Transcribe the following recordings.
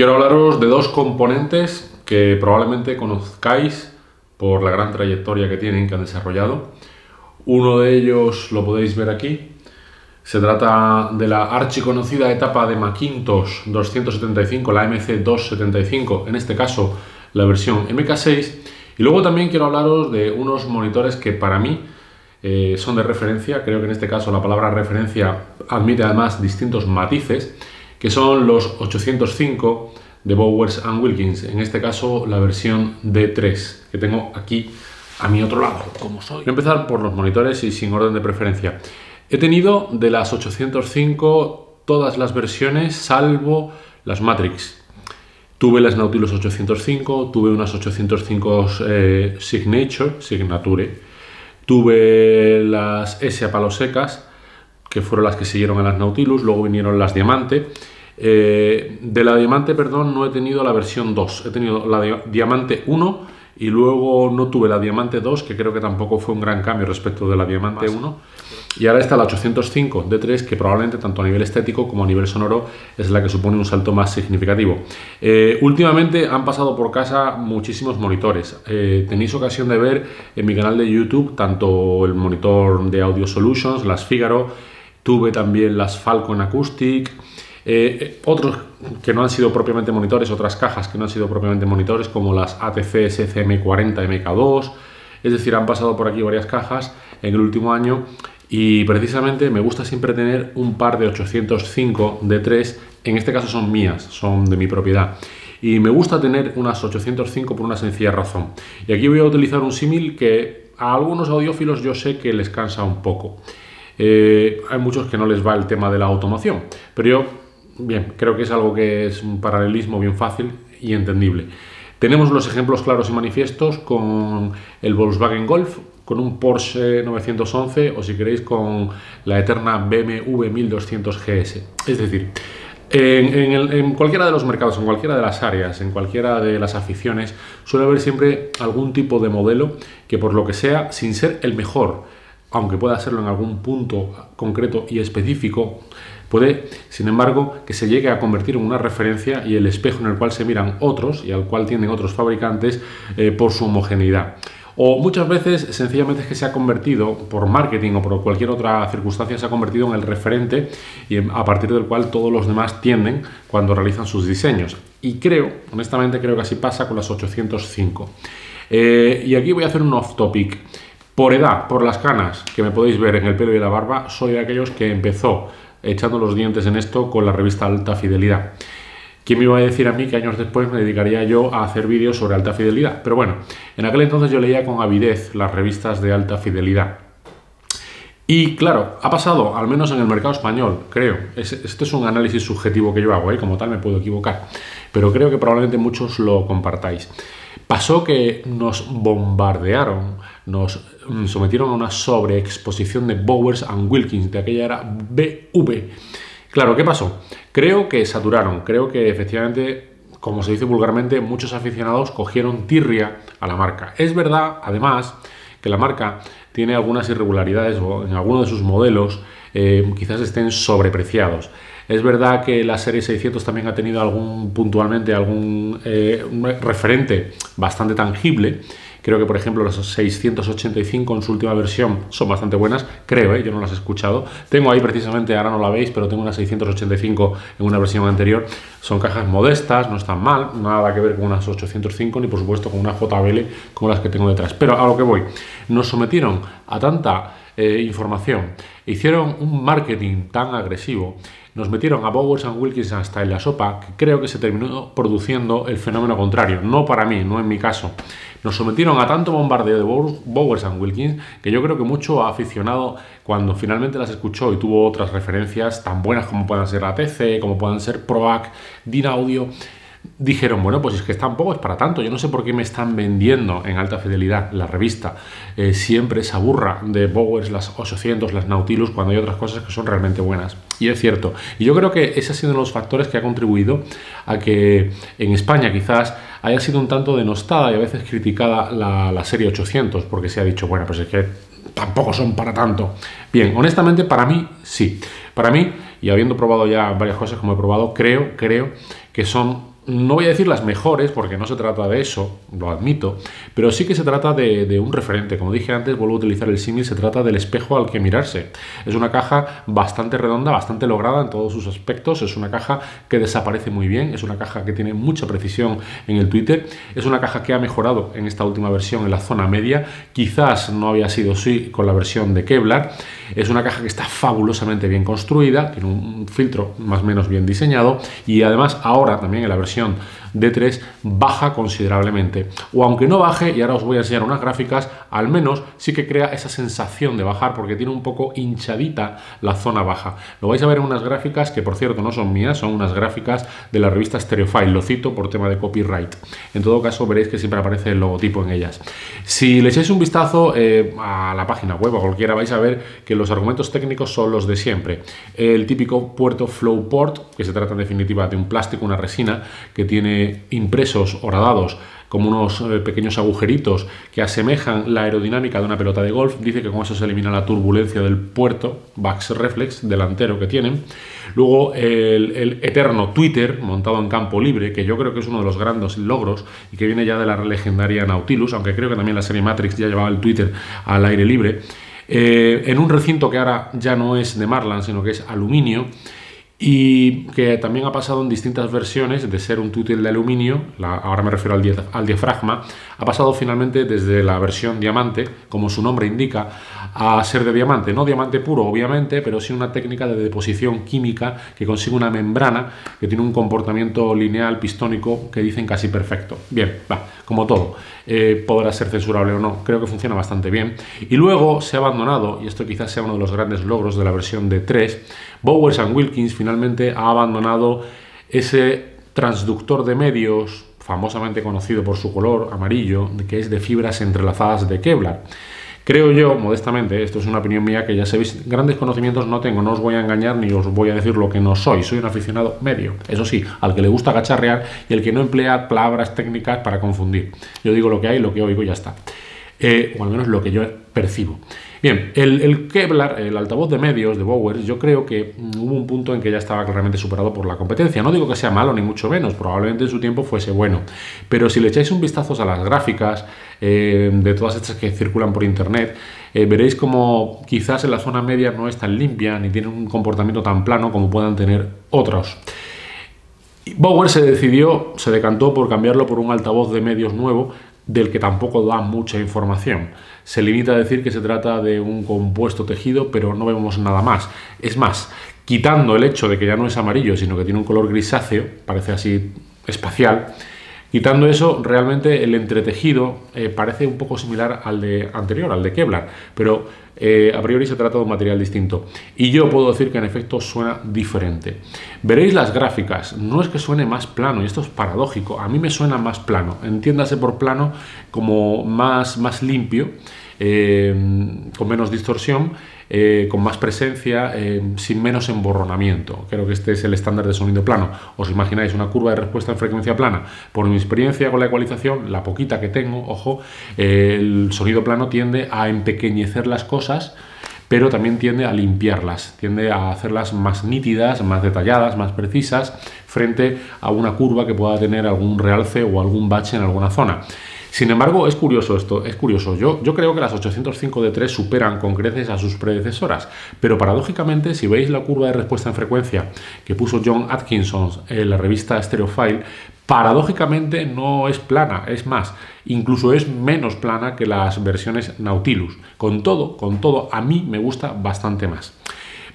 Quiero hablaros de dos componentes que probablemente conozcáis por la gran trayectoria que tienen, que han desarrollado. Uno de ellos lo podéis ver aquí. Se trata de la archiconocida etapa de Macintosh 275, la MC 275, en este caso la versión MK6. Y luego también quiero hablaros de unos monitores que para mí eh, son de referencia. Creo que en este caso la palabra referencia admite además distintos matices que son los 805 de Bowers and Wilkins, en este caso la versión D3, que tengo aquí a mi otro lado, como soy. Voy a empezar por los monitores y sin orden de preferencia. He tenido de las 805 todas las versiones, salvo las Matrix. Tuve las Nautilus 805, tuve unas 805 eh, Signature, Signature, tuve las S a palos secas, que fueron las que siguieron a las Nautilus, luego vinieron las Diamante. Eh, de la Diamante, perdón, no he tenido la versión 2, he tenido la Diamante 1 y luego no tuve la Diamante 2, que creo que tampoco fue un gran cambio respecto de la Diamante 1. Y ahora está la 805 D3, que probablemente tanto a nivel estético como a nivel sonoro es la que supone un salto más significativo. Eh, últimamente han pasado por casa muchísimos monitores. Eh, tenéis ocasión de ver en mi canal de YouTube tanto el monitor de Audio Solutions, las Figaro, tuve también las Falcon Acoustic, eh, eh, otros que no han sido propiamente monitores, otras cajas que no han sido propiamente monitores, como las ATC SCM40 MK2, es decir, han pasado por aquí varias cajas en el último año y precisamente me gusta siempre tener un par de 805 d 3, en este caso son mías, son de mi propiedad. Y me gusta tener unas 805 por una sencilla razón. Y aquí voy a utilizar un símil que a algunos audiófilos yo sé que les cansa un poco. Eh, hay muchos que no les va el tema de la automación, pero yo, bien, creo que es algo que es un paralelismo bien fácil y entendible. Tenemos los ejemplos claros y manifiestos con el Volkswagen Golf, con un Porsche 911 o si queréis con la eterna BMW 1200 GS. Es decir, en, cualquiera de los mercados, en cualquiera de las áreas, en cualquiera de las aficiones, suele haber siempre algún tipo de modelo que por lo que sea, sin ser el mejor, aunque pueda hacerlo en algún punto concreto y específico, puede, sin embargo, que se llegue a convertir en una referencia y el espejo en el cual se miran otros y al cual tienden otros fabricantes eh, por su homogeneidad. O muchas veces sencillamente es que se ha convertido, por marketing o por cualquier otra circunstancia, se ha convertido en el referente y em, a partir del cual todos los demás tienden cuando realizan sus diseños. Y creo, honestamente creo que así pasa con las 805. Eh, y aquí voy a hacer un off topic. Por edad, por las canas que me podéis ver en el pelo y la barba, soy de aquellos que empezó echando los dientes en esto con la revista Alta Fidelidad. ¿Quién me iba a decir a mí que años después me dedicaría yo a hacer vídeos sobre alta fidelidad? Pero bueno, en aquel entonces yo leía con avidez las revistas de alta fidelidad. Y claro, ha pasado, al menos en el mercado español, creo. este es un análisis subjetivo que yo hago, ¿eh? como tal me puedo equivocar. Pero creo que probablemente muchos lo compartáis. Pasó que nos bombardearon, nos mm, sometieron a una sobreexposición de Bowers and Wilkins, de aquella era BV. Claro, ¿qué pasó? Creo que saturaron, creo que efectivamente como se dice vulgarmente, muchos aficionados cogieron tirria a la marca. Es verdad, además, que la marca tiene algunas irregularidades o en algunos de sus modelos eh, quizás estén sobrepreciados. Es verdad que la serie 600 también ha tenido algún puntualmente algún eh, referente bastante tangible. Creo que, por ejemplo, las 685 en su última versión son bastante buenas, creo, eh, yo no las he escuchado. Tengo ahí precisamente, ahora no la veis, pero tengo una 685 en una versión anterior. Son cajas modestas, no están mal, nada que ver con unas 805 ni por supuesto con una JBL como las que tengo detrás. Pero a lo que voy, nos sometieron a tanta eh, información, hicieron un marketing tan agresivo nos metieron a Bowers and Wilkins hasta en la sopa, que creo que se terminó produciendo el fenómeno contrario. No para mí, no en mi caso. Nos sometieron a tanto bombardeo de Bowers and Wilkins que yo creo que mucho aficionado, cuando finalmente las escuchó y tuvo otras referencias tan buenas como puedan ser ATC, como puedan ser PROAC, DIN Audio, dijeron, bueno, pues es que tampoco es para tanto, yo no sé por qué me están vendiendo en alta fidelidad la revista eh, siempre esa burra de Bowers, las 800, las Nautilus, cuando hay otras cosas que son realmente buenas. Y es cierto, y yo creo que ese ha sido uno de los factores que ha contribuido a que en España quizás haya sido un tanto denostada y a veces criticada la, la serie 800, porque se ha dicho, bueno, pues es que tampoco son para tanto. Bien, honestamente, para mí sí. Para mí, y habiendo probado ya varias cosas como he probado, creo, creo que son no voy a decir las mejores, porque no se trata de eso, lo admito, pero sí que se trata de, un referente. Como dije antes, vuelvo a utilizar el símil, se trata del espejo al que mirarse. Es una caja bastante redonda, bastante lograda en todos sus aspectos, es una caja que desaparece muy bien, es una caja que tiene mucha precisión en el Twitter, es una caja que ha mejorado en esta última versión en la zona media, quizás no había sido así con la versión de Kevlar, es una caja que está fabulosamente bien construida, tiene un filtro más o menos bien diseñado y además ahora también en la versión Information D3 baja considerablemente. O aunque no baje, y ahora os voy a enseñar unas gráficas, al menos sí que crea esa sensación de bajar porque tiene un poco hinchadita la zona baja. Lo vais a ver en unas gráficas que, por cierto, no son mías, son unas gráficas de la revista Stereofile. Lo cito por tema de copyright. En todo caso, veréis que siempre aparece el logotipo en ellas. Si le echáis un vistazo eh, a la página web o cualquiera, vais a ver que los argumentos técnicos son los de siempre. El típico puerto Flowport, que se trata en definitiva de un plástico, una resina, que tiene impresos, horadados, como unos eh, pequeños agujeritos que asemejan la aerodinámica de una pelota de golf. Dice que con eso se elimina la turbulencia del puerto, Vax Reflex, delantero que tienen. Luego el, eterno Twitter, montado en campo libre, que yo creo que es uno de los grandes logros y que viene ya de la legendaria Nautilus, aunque creo que también la serie Matrix ya llevaba el Twitter al aire libre. Eh, en un recinto que ahora ya no es de Marlan, sino que es aluminio y que también ha pasado en distintas versiones de ser un tútil de aluminio, ahora me refiero al diafragma, ha pasado finalmente desde la versión diamante, como su nombre indica, a ser de diamante. No diamante puro, obviamente, pero sí una técnica de deposición química que consigue una membrana que tiene un comportamiento lineal pistónico que dicen casi perfecto. Bien, va, como todo, eh, podrá ser censurable o no. Creo que funciona bastante bien. Y luego se ha abandonado, y esto quizás sea uno de los grandes logros de la versión de 3, Bowers and Wilkins finalmente ha abandonado ese transductor de medios famosamente conocido por su color amarillo, que es de fibras entrelazadas de Kevlar. Creo yo, modestamente, esto es una opinión mía que ya sabéis, grandes conocimientos no tengo, no os voy a engañar ni os voy a decir lo que no soy, soy un aficionado medio, eso sí, al que le gusta cacharrear y el que no emplea palabras técnicas para confundir. Yo digo lo que hay, lo que oigo y ya está. Eh, o al menos lo que yo percibo. Bien, el, Kevlar, el altavoz de medios de Bowers, yo creo que mm, hubo un punto en que ya estaba claramente superado por la competencia. No digo que sea malo, ni mucho menos, probablemente en su tiempo fuese bueno. Pero si le echáis un vistazo a las gráficas eh, de todas estas que circulan por internet, eh, veréis como quizás en la zona media no es tan limpia ni tiene un comportamiento tan plano como puedan tener otros. Bowers se decidió, se decantó por cambiarlo por un altavoz de medios nuevo del que tampoco da mucha información se limita a decir que se trata de un compuesto tejido, pero no vemos nada más. Es más, quitando el hecho de que ya no es amarillo, sino que tiene un color grisáceo, parece así espacial, Quitando eso, realmente el entretejido eh, parece un poco similar al de anterior, al de Kevlar, pero eh, a priori se trata de un material distinto. Y yo puedo decir que en efecto suena diferente. Veréis las gráficas, no es que suene más plano, y esto es paradójico, a mí me suena más plano, entiéndase por plano como más, más limpio, eh, con menos distorsión, eh, con más presencia, em, sin menos emborronamiento. Creo que este es el estándar de sonido plano. ¿Os imagináis una curva de respuesta en frecuencia plana? Por mi experiencia con la ecualización, la poquita que tengo, ojo, el sonido plano tiende a empequeñecer las cosas pero también tiende a limpiarlas, tiende a hacerlas más nítidas, más detalladas, más precisas, frente a una curva que pueda tener algún realce o algún bache en alguna zona. Sin embargo, es curioso esto, es curioso. Yo, yo creo que las 805 D3 superan con creces a sus predecesoras, pero paradójicamente, si veis la curva de respuesta en frecuencia que puso John Atkinson en la revista Stereophile, paradójicamente no es plana, es más, incluso es menos plana que las versiones Nautilus. Con todo, con todo, a mí me gusta bastante más.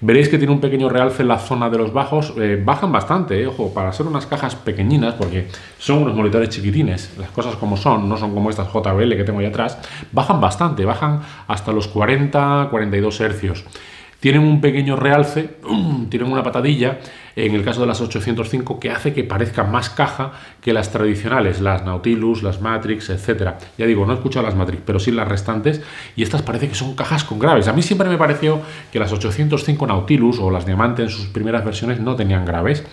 Veréis que tiene un pequeño realce en la zona de los bajos. Eh, bajan bastante, eh, ojo, para ser unas cajas pequeñinas, porque son unos monitores chiquitines, las cosas como son, no son como estas JBL que tengo ahí atrás, bajan bastante, bajan hasta los 40, 42 hercios. Tienen un pequeño realce, tienen una patadilla, en el caso de las 805 que hace que parezca más caja que las tradicionales, las Nautilus, las Matrix, etcétera. Ya digo, no he escuchado las Matrix, pero sí las restantes y estas parece que son cajas con graves. A mí siempre me pareció que las 805 Nautilus o las Diamante en sus primeras versiones no tenían graves,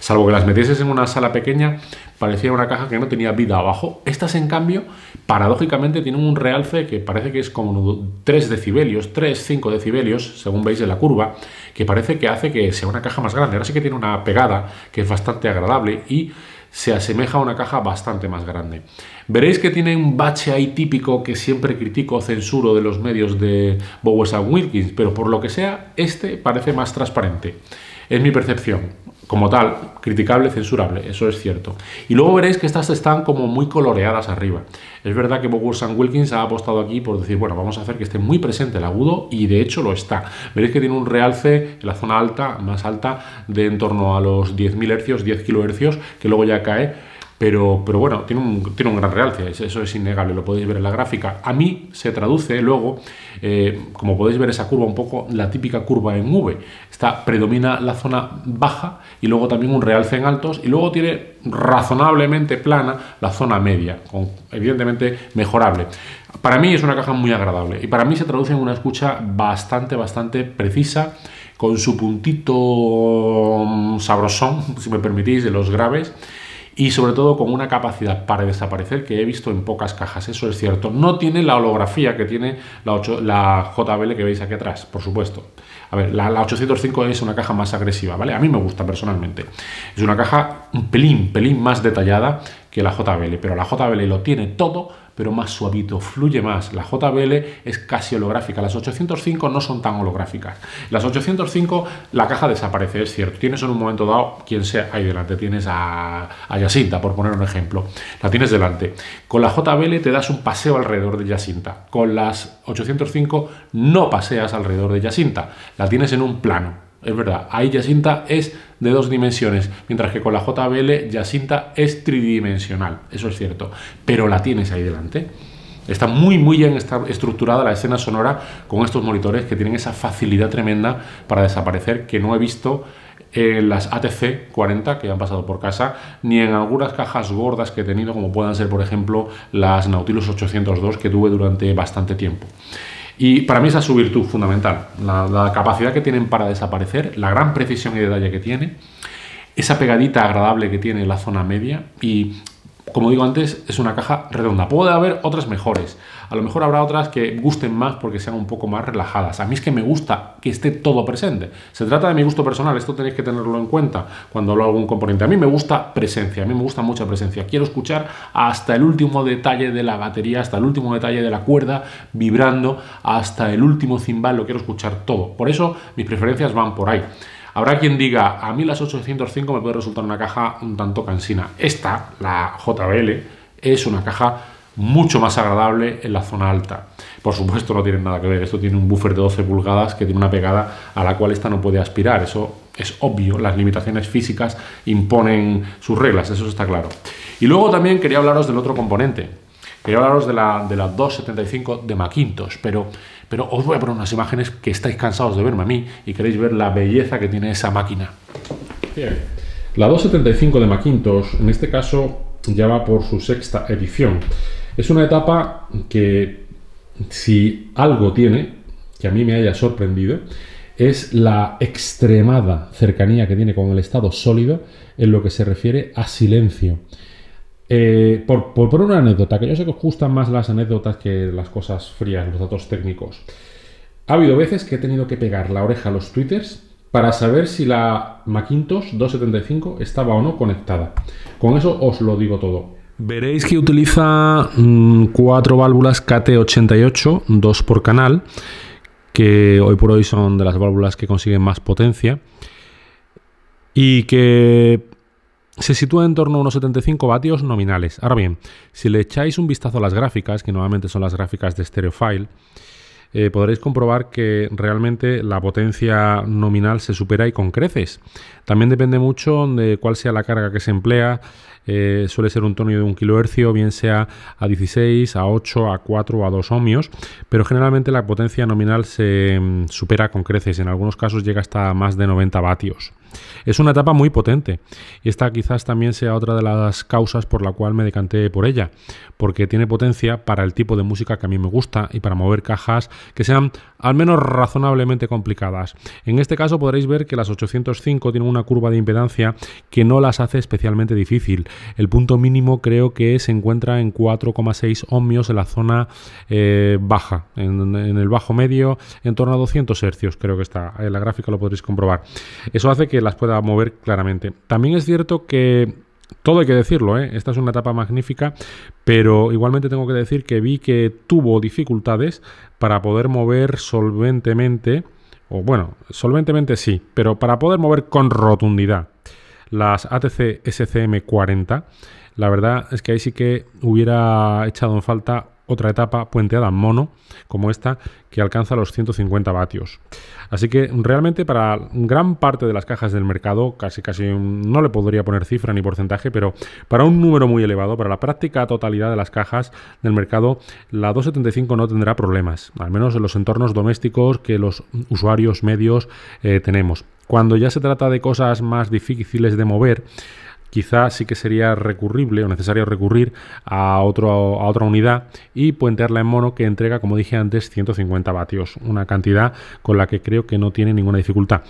salvo que las metieses en una sala pequeña, parecía una caja que no tenía vida abajo. Estas en cambio, paradójicamente tienen un realce que parece que es como 3 decibelios, 3, 5 decibelios, según veis en la curva que parece que hace que sea una caja más grande. Ahora sí que tiene una pegada que es bastante agradable y se asemeja a una caja bastante más grande. Veréis que tiene un bache ahí típico que siempre critico o censuro de los medios de and Wilkins, pero por lo que sea, este parece más transparente. Es mi percepción como tal, criticable, censurable, eso es cierto. Y luego veréis que estas están como muy coloreadas arriba. Es verdad que Bob Wilkins ha apostado aquí por decir, bueno, vamos a hacer que esté muy presente el agudo y de hecho lo está. Veréis que tiene un realce en la zona alta, más alta, de en torno a los 10.000 hercios, 10 kilohercios, que luego ya cae pero, bueno, tiene un, tiene un gran realce, eso es innegable, lo podéis ver en la gráfica. A mí se traduce luego, eh, como podéis ver esa curva un poco, la típica curva en V. Está, predomina la zona baja y luego también un realce en altos y luego tiene razonablemente plana la zona media, evidentemente mejorable. Para mí es una caja muy agradable y para mí se traduce en una escucha bastante, bastante precisa, con su puntito mm, sabrosón, si me permitís, de los graves y sobre todo con una capacidad para desaparecer que he visto en pocas cajas, eso es cierto. No tiene la holografía que tiene la, JBL que veis aquí atrás, por supuesto. A ver, la, la, 805 es una caja más agresiva, ¿vale? A mí me gusta personalmente. Es una caja un pelín, pelín más detallada que la JBL, pero la JBL lo tiene todo pero más suavito, fluye más. La JBL es casi holográfica, las 805 no son tan holográficas. Las 805 la caja desaparece, es cierto. Tienes en un momento dado, quien sea ahí delante, tienes a, Jacinta, por poner un ejemplo, la tienes delante. Con la JBL te das un paseo alrededor de Jacinta, con las 805 no paseas alrededor de Jacinta, la tienes en un plano es verdad, ahí Jacinta es de dos dimensiones, mientras que con la JBL Jacinta es tridimensional, eso es cierto, pero la tienes ahí delante. Está muy, muy bien estructurada la escena sonora con estos monitores que tienen esa facilidad tremenda para desaparecer que no he visto en las ATC 40 que han pasado por casa, ni en algunas cajas gordas que he tenido, como puedan ser, por ejemplo, las Nautilus 802 que tuve durante bastante tiempo. Y para mí esa es su virtud fundamental, la, la capacidad que tienen para desaparecer, la gran precisión y detalle que tiene, esa pegadita agradable que tiene la zona media y como digo antes, es una caja redonda. Puede haber otras mejores, a lo mejor habrá otras que gusten más porque sean un poco más relajadas. A mí es que me gusta que esté todo presente. Se trata de mi gusto personal, esto tenéis que tenerlo en cuenta cuando hablo de algún componente. A mí me gusta presencia, a mí me gusta mucha presencia. Quiero escuchar hasta el último detalle de la batería, hasta el último detalle de la cuerda vibrando, hasta el último cimbal, lo quiero escuchar todo. Por eso mis preferencias van por ahí. Habrá quien diga, a mí las 805 me puede resultar una caja un tanto cansina. Esta, la JBL, es una caja mucho más agradable en la zona alta. Por supuesto no tiene nada que ver, esto tiene un buffer de 12 pulgadas que tiene una pegada a la cual esta no puede aspirar, eso es obvio, las limitaciones físicas imponen sus reglas, eso está claro. Y luego también quería hablaros del otro componente, quería hablaros de la, de la 275 de Maquintos. pero, pero os voy a poner unas imágenes que estáis cansados de verme a mí y queréis ver la belleza que tiene esa máquina. Bien. La 275 de Maquintos, en este caso, ya va por su sexta edición. Es una etapa que si algo tiene, que a mí me haya sorprendido, es la extremada cercanía que tiene con el estado sólido en lo que se refiere a silencio. Eh, por, una anécdota, que yo sé que os gustan más las anécdotas que las cosas frías, los datos técnicos. Ha habido veces que he tenido que pegar la oreja a los twitters para saber si la Macintosh 275 estaba o no conectada. Con eso os lo digo todo. Veréis que utiliza mm, cuatro válvulas KT88, dos por canal, que hoy por hoy son de las válvulas que consiguen más potencia y que se sitúa en torno a unos 75 vatios nominales. Ahora bien, si le echáis un vistazo a las gráficas, que nuevamente son las gráficas de Stereofile, eh, podréis comprobar que realmente la potencia nominal se supera y con creces. También depende mucho de cuál sea la carga que se emplea, eh, suele ser un tonio de 1 kHz, bien sea a 16, a 8, a 4 a 2 ohmios, pero generalmente la potencia nominal se mm, supera con creces, en algunos casos llega hasta más de 90 vatios. Es una etapa muy potente y esta quizás también sea otra de las causas por la cual me decanté por ella, porque tiene potencia para el tipo de música que a mí me gusta y para mover cajas que sean al menos razonablemente complicadas. En este caso podréis ver que las 805 tienen una curva de impedancia que no las hace especialmente difícil. El punto mínimo creo que se encuentra en 4,6 ohmios en la zona eh, baja, en, el bajo medio, en torno a 200 hercios creo que está. En eh, la gráfica lo podréis comprobar. Eso hace que las pueda mover claramente. También es cierto que todo hay que decirlo, ¿eh? esta es una etapa magnífica, pero igualmente tengo que decir que vi que tuvo dificultades para poder mover solventemente, o bueno, solventemente sí, pero para poder mover con rotundidad las ATC SCM40, la verdad es que ahí sí que hubiera echado en falta otra etapa puenteada mono como esta que alcanza los 150 vatios. Así que realmente para gran parte de las cajas del mercado, casi casi no le podría poner cifra ni porcentaje, pero para un número muy elevado, para la práctica totalidad de las cajas del mercado, la 275 no tendrá problemas, al menos en los entornos domésticos que los usuarios medios eh, tenemos. Cuando ya se trata de cosas más difíciles de mover, quizás sí que sería recurrible o necesario recurrir a, otra unidad y puentearla en mono que entrega, como dije antes, 150 vatios, una cantidad con la que creo que no tiene ninguna dificultad.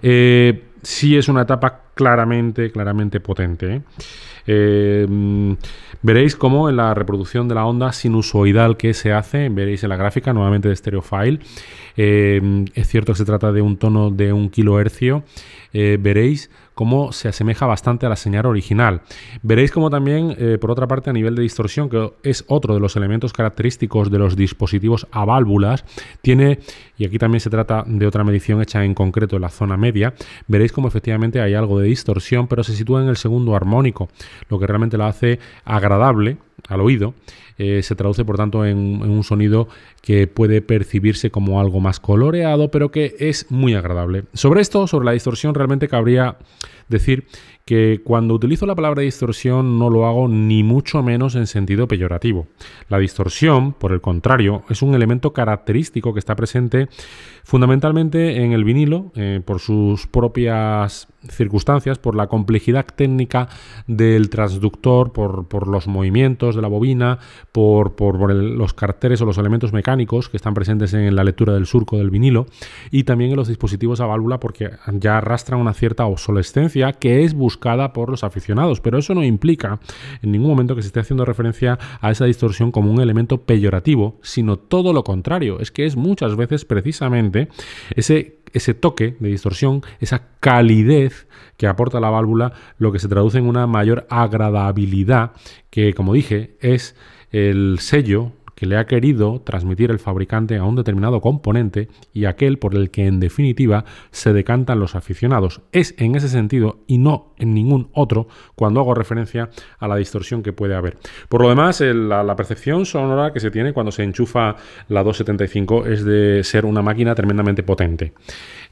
Eh, sí es una etapa claramente, claramente potente. ¿eh? Eh, mm, veréis cómo en la reproducción de la onda sinusoidal que se hace, veréis en la gráfica nuevamente de Stereofile, es cierto que se trata de un tono de un kilohercio, veréis cómo se asemeja bastante a la señal original. Veréis como también, eh, por otra parte, a nivel de distorsión, que es otro de los elementos característicos de los dispositivos a válvulas, tiene, y aquí también se trata de otra medición hecha en concreto en la zona media, veréis como efectivamente hay algo de distorsión, pero se sitúa en el segundo armónico, lo que realmente la hace agradable al oído. Eh, se traduce, por tanto, en un sonido que puede percibirse como algo más coloreado, pero que es muy agradable. Sobre esto, sobre la distorsión, realmente cabría decir que cuando utilizo la palabra distorsión no lo hago ni mucho menos en sentido peyorativo. La distorsión, por el contrario, es un elemento característico que está presente fundamentalmente en el vinilo, eh, por sus propias circunstancias, por la complejidad técnica del transductor, por, los movimientos de la bobina, por, los carteres o los elementos mecánicos que están presentes en la lectura del surco del vinilo y también en los dispositivos a válvula porque ya arrastran una cierta obsolescencia que es buscada por los aficionados, pero eso no implica en ningún momento que se esté haciendo referencia a esa distorsión como un elemento peyorativo, sino todo lo contrario, es que es muchas veces precisamente ese ese toque de distorsión, esa calidez que aporta la válvula, lo que se traduce en una mayor agradabilidad, que como dije, es el sello que le ha querido transmitir el fabricante a un determinado componente y aquel por el que en definitiva se decantan los aficionados. Es en ese sentido y no en ningún otro cuando hago referencia a la distorsión que puede haber. Por lo demás, la, la, percepción sonora que se tiene cuando se enchufa la 275 es de ser una máquina tremendamente potente.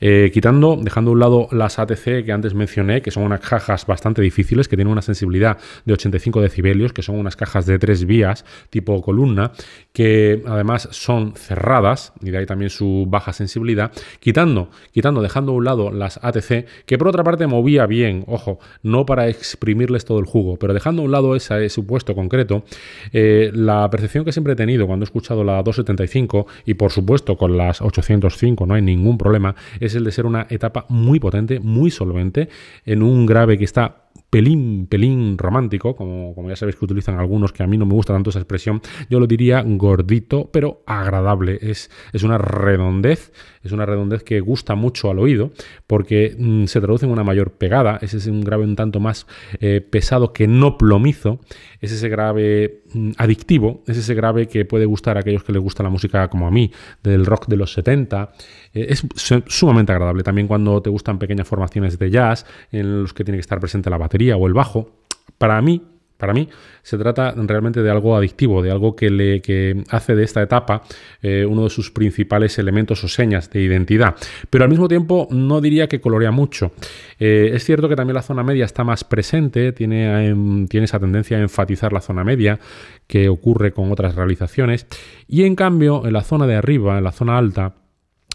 Eh, quitando, dejando a un lado las ATC que antes mencioné, que son unas cajas bastante difíciles, que tienen una sensibilidad de 85 decibelios, que son unas cajas de tres vías tipo columna, que además son cerradas, y de ahí también su baja sensibilidad, quitando, quitando, dejando a un lado las ATC, que por otra parte movía bien, ojo, no para exprimirles todo el jugo, pero dejando a un lado ese supuesto concreto, eh, la percepción que siempre he tenido cuando he escuchado la 275, y por supuesto con las 805 no hay ningún problema, es el de ser una etapa muy potente, muy solvente, en un grave que está pelín, pelín romántico, como, como ya sabéis que utilizan algunos, que a mí no me gusta tanto esa expresión, yo lo diría gordito, pero agradable. Es, es una redondez, es una redondez que gusta mucho al oído, porque mm, se traduce en una mayor pegada, ese es un grave un tanto más eh, pesado que no plomizo, es ese grave mm, adictivo, es ese grave que puede gustar a aquellos que les gusta la música como a mí, del rock de los 70. Eh, es sumamente agradable también cuando te gustan pequeñas formaciones de jazz en los que tiene que estar presente la batería o el bajo. Para mí, para mí se trata realmente de algo adictivo, de algo que, le, hace de esta etapa eh, uno de sus principales elementos o señas de identidad. Pero al mismo tiempo no diría que colorea mucho. Eh, es cierto que también la zona media está más presente, tiene, em, tiene esa tendencia a enfatizar la zona media que ocurre con otras realizaciones. Y en cambio, en la zona de arriba, en la zona alta,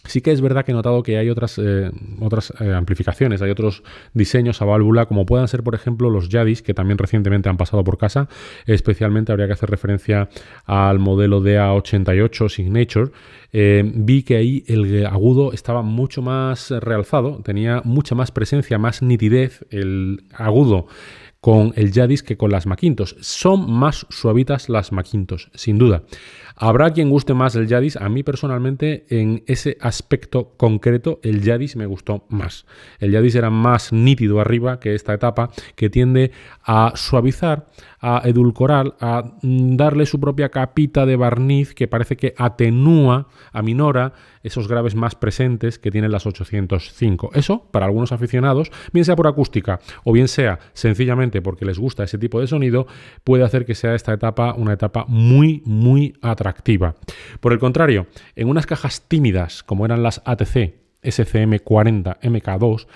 Sí que es verdad que he notado que hay otras, eh, otras eh, amplificaciones, hay otros diseños a válvula, como puedan ser, por ejemplo, los Yadis, que también recientemente han pasado por casa. Especialmente habría que hacer referencia al modelo DA88 Signature. Eh, vi que ahí el agudo estaba mucho más realzado, tenía mucha más presencia, más nitidez el agudo con el Yadis que con las maquintos. Son más suavitas las maquintos, sin duda. Habrá quien guste más el Yadis. A mí personalmente, en ese aspecto concreto, el Yadis me gustó más. El Yadis era más nítido arriba que esta etapa, que tiende a suavizar, a edulcorar, a darle su propia capita de barniz que parece que atenúa, aminora esos graves más presentes que tienen las 805. Eso, para algunos aficionados, bien sea por acústica o bien sea sencillamente porque les gusta ese tipo de sonido, puede hacer que sea esta etapa una etapa muy, muy atractiva Activa. Por el contrario, en unas cajas tímidas como eran las ATC SCM40 MK2,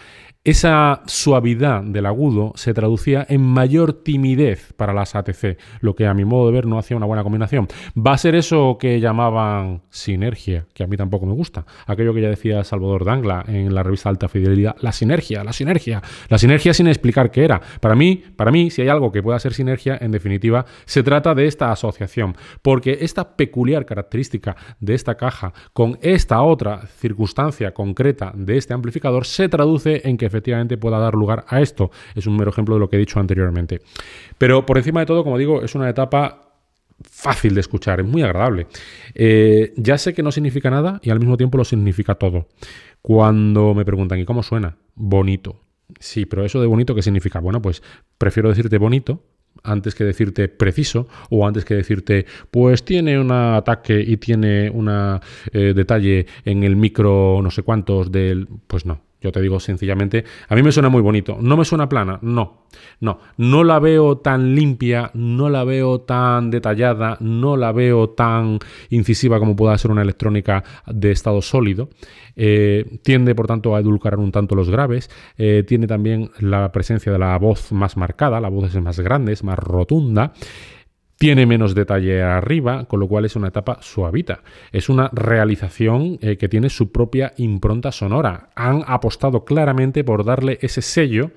esa suavidad del agudo se traducía en mayor timidez para las ATC, lo que a mi modo de ver no hacía una buena combinación. Va a ser eso que llamaban sinergia, que a mí tampoco me gusta. Aquello que ya decía Salvador Dangla en la revista Alta Fidelidad, la sinergia, la sinergia, la sinergia sin explicar qué era. Para mí, para mí, si hay algo que pueda ser sinergia, en definitiva, se trata de esta asociación, porque esta peculiar característica de esta caja con esta otra circunstancia concreta de este amplificador se traduce en que efectivamente pueda dar lugar a esto. Es un mero ejemplo de lo que he dicho anteriormente. Pero por encima de todo, como digo, es una etapa fácil de escuchar, es muy agradable. Eh, ya sé que no significa nada y al mismo tiempo lo significa todo. Cuando me preguntan, ¿y cómo suena? Bonito. Sí, pero eso de bonito, ¿qué significa? Bueno, pues prefiero decirte bonito antes que decirte preciso o antes que decirte pues tiene un ataque y tiene un eh, detalle en el micro no sé cuántos del pues no yo te digo sencillamente, a mí me suena muy bonito. ¿No me suena plana? No, no. No la veo tan limpia, no la veo tan detallada, no la veo tan incisiva como pueda ser una electrónica de estado sólido. Eh, tiende, por tanto, a edulcorar un tanto los graves. Eh, tiene también la presencia de la voz más marcada, la voz es más grande, es más rotunda. Tiene menos detalle arriba, con lo cual es una etapa suavita. Es una realización eh, que tiene su propia impronta sonora. Han apostado claramente por darle ese sello,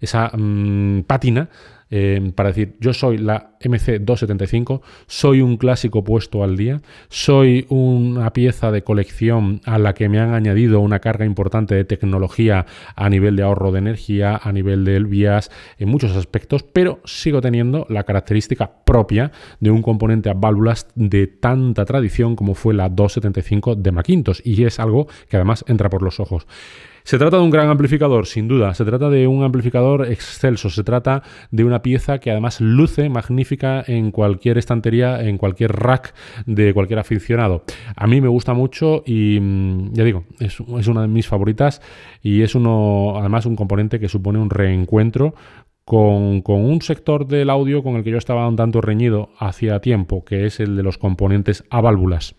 esa mm, pátina Em, para decir, yo soy la MC275, soy un clásico puesto al día, soy una pieza de colección a la que me han añadido una carga importante de tecnología a nivel de ahorro de energía, a nivel de vías, en muchos aspectos, pero sigo teniendo la característica propia de un componente a válvulas de tanta tradición como fue la 275 de Macintosh, y es algo que además entra por los ojos. Se trata de un gran amplificador, sin duda. Se trata de un amplificador excelso. Se trata de una pieza que además luce magnífica en cualquier estantería, en cualquier rack de cualquier aficionado. A mí me gusta mucho y mm, ya digo, es, una de mis favoritas y es uno, además, un componente que supone un reencuentro con, con, un sector del audio con el que yo estaba un tanto reñido hacía tiempo, que es el de los componentes a válvulas.